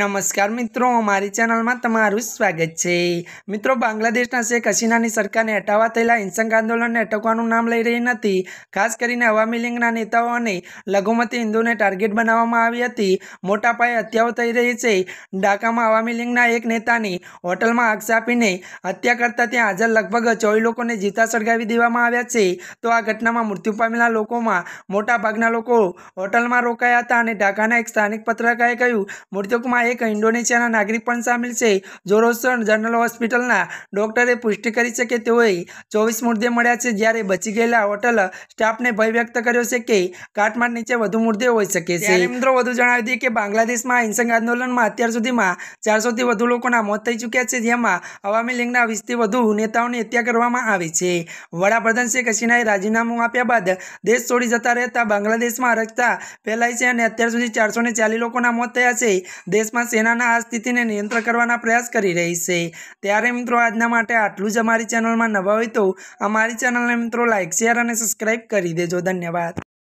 નમસ્કાર મિત્રો અમારી ચેનલમાં તમારું સ્વાગત છે મિત્રો બાંગ્લાદેશના શેખ હસીનાની સરકારને હટાવવા થયેલા હિંસક આંદોલનને અટકવાનું નામ લઈ રહી નથી ખાસ કરીને અવામી લીંગના નેતાઓ અને લઘુમતી હિન્દુને ટાર્ગેટ બનાવવામાં આવી હતી મોટા પાયે હત્યાઓ થઈ રહી છે ઢાકામાં અવામી લીંગના એક નેતાની હોટલમાં આગ આપીને હત્યા કરતા ત્યાં હાજર લગભગ ચોવી લોકોને જીતા સળગાવી દેવામાં આવ્યા છે તો આ ઘટનામાં મૃત્યુ પામેલા લોકોમાં મોટા ભાગના લોકો હોટલમાં રોકાયા હતા અને ઢાકાના એક સ્થાનિક પત્રકારે કહ્યું મૃતકોમાં એક ઇન્ડોનેશિયાના નાગરિક પણ સામેલ છે જોરોસન જનરલ હોસ્પિટલના ડોક્ટરે પુષ્ટિ કરી છે કે તેઓએ ચોવીસ મુદ્દે મળ્યા છે જ્યારે બચી ગયેલા હોટલ સ્ટાફને ભય વ્યક્ત કર્યો છે કે કાટમાળ નીચે વધુ મુદ્દે હોઈ શકે છે મિત્રો વધુ જણાવી દઈએ કે બાંગ્લાદેશમાં હિંસક આંદોલનમાં અત્યાર સુધીમાં ચારસોથી વધુ લોકોના મોત થઈ ચૂક્યા છે જેમાં આવામી લીગના વીસથી વધુ નેતાઓની હત્યા કરવામાં આવી છે વડાપ્રધાન શેખ હસીનાએ રાજીનામું આપ્યા બાદ દેશ છોડી જતા રહેતા બાંગ્લાદેશમાં અરજતા ફેલાઈ છે અને અત્યાર સુધી ચારસો લોકોના મોત થયા છે દેશમાં દેશમાં સેનાના આ સ્થિતિને નિયંત્રણ કરવાના પ્રયાસ કરી રહી છે ત્યારે મિત્રો આજના માટે આટલું જ અમારી ચેનલમાં નવા હોય તો અમારી ચેનલને મિત્રો લાઇક શેર અને સબસ્ક્રાઇબ કરી દેજો ધન્યવાદ